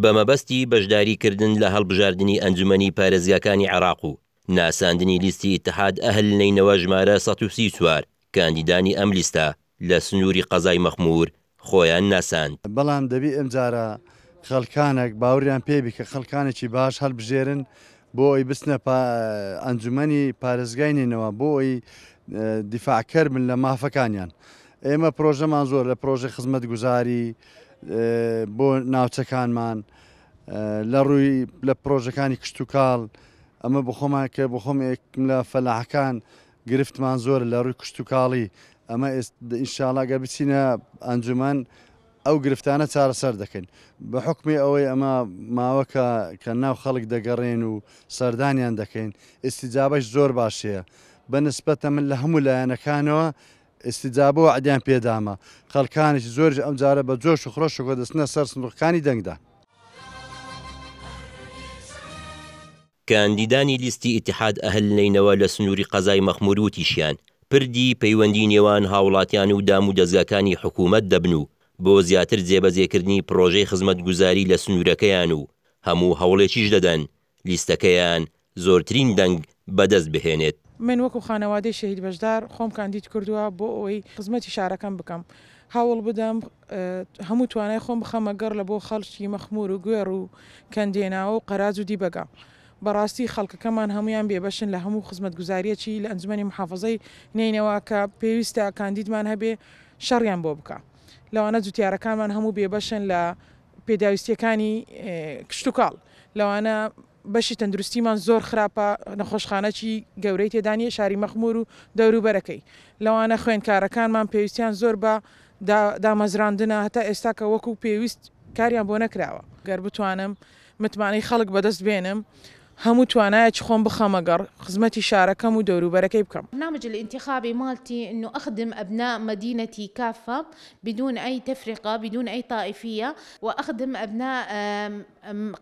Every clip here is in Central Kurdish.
بە مەبەستی بەشداریکردن لە هەڵبژاردننی ئەنجومی پارێزیەکانی عراق و ناساندنی لیستی اتحاد ئەهل لینەوە ژمارە 130 سووار کاندیدانی ئەم لیستە لە سنووری قەزای مەخمور خۆیان ناساند بەڵام دەبی ئەمجارە خەلکانێک باوریان پێبی کە خەلکانێکی باش هەڵبژێرن بۆ ئەوی بستنە ئەنجومی پارێزگاینەوە بۆ ئەوی دیفاعکەر من لە مافەکانیان ئێمە پرۆژەمان زۆر لە پرۆژە خزمەت گوزاری بۆ ناوچەکانمان لە ڕووی لە پرۆژەکانی کشت و کاڵ ئەمە بخۆمان کە بخۆمێکم لە فەلاحەکان گرفتمان زۆر لە ڕووی کشت و کاڵی ئەمە ئینشاڵاگە بچینە ئەنجومەن ئەو گرفتانە چارەسەر دەکەین بە حکمی ئەوەی ئەمە ماوەکە کە ناو خەڵک دەگەڕێن و سەردانیان دەکەین ئستیجابش زۆر باشەیە بەنسبەتە من لە هەموو لایەنەکانەوە ئستیجابەوە عدیان پێدامە خەلکانیش زۆرج ئەمجارە بە جۆش خۆشەوە دەستنە سەر سندوقەکانی دەنگدا. کاندیدانی لیستی ئتحاد ئەهلینەوە لە سنووری قەزای مەخموروتیشیان پردی پەیوەندی نێوان هاوڵاتیان و دام و دەزگاکانی حکوومەت دەبن و بۆ زیاتر جێبەجێکردنی پرۆژەی خزمەت گوزاری لە سنوورەکەیان و هەموو هەوڵێکیش دەدەن لیستەکەیان زۆرترین دەنگ بەدەست بهێنێت من وەکو خانەوادەی شەهید بەشدار خۆم کاندید کردووە بۆ ئەوەی خزمەتی شارەکەم بکەم هەوڵ بدەم هەموو توانای خۆم بخەمەگەر لە بۆ خەڵکی مەخمور و گوێر و کەندێناوە و قەراز و دیبگە. بەڕاستی خەڵکەکەمان هەمویان بێبەشن لە هەموو خزمەت گوزاریەکی لە ئەنجمەی محافظەی نینەوە کە پێویستە کاندیدمان هەبێ شەڕیان بۆ بکە لەوانە جوتیارەکانمان هەموو بێبەشن لە پێداویستیەکانی کشتتوکاڵ لەوانە بەشی تەندروستیمان زۆر خراپە نەخۆشخانەی گەورەی تێدانی شاری مەخمور و دەوروبەرەکەی لەوانە خوێندکارەکانمان پێویستیان زۆر بە دامەزراندنە هەتا ئێستا کە وەکو پێویست کاریان بۆ نەکراوە گەر بتوانم متمانی خەڵک بەدەست بێنم. هەموو توانایەك خۆم بخەمەگەڕ خزمەتی شارەکەم و دەوروبەرەکەی بکەم نامج الانتخابي مالتي انه اخدم ابناء مدينتي كافه بدون اي تفرقه بدون اي طائفيه واخدم ابناء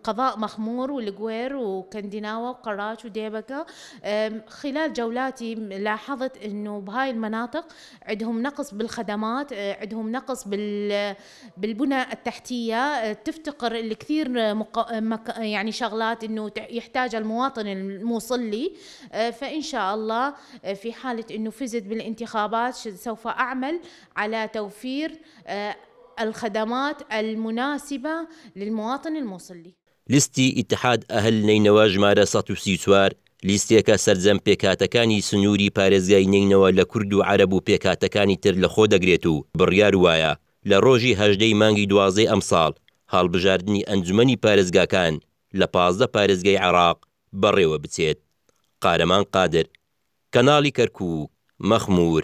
قضاء مخمور والقوير وكندناوة وقراش وديبكة خلال جولاتي لاحظت أنه بهاي المناطق عندهم نقص بالخدمات أه، عندهم نقص بالبنى التحتية أه، تفتقر لكثير مق... مك... يعني شغلات أنه يحتاج المواطن الموصلي أه، فإن شاء الله في حالة أنه فزت بالانتخابات سوف أعمل على توفير الخدمات المناسبة للمواطن الموصلي لیستی ئیتحاد ئەهل نینەوە ژمارە 1940 لیستێکە سەرجەم پێکاتەکانی سنووری پارێزگای نینەوە لە کورد و عرب و پێکاتەکانی تر لە خۆ دەگرێت و بڕیار وایە لە ڕۆژی هەژدەی مانگی دوازەی ئەمساڵ هەڵبژاردننی ئەنجومی پارێزگاکان لە پازدە پارێزگای عراق بەڕێوە بچێت قارەمان قادر کەناڵی کەرکوو مەخمور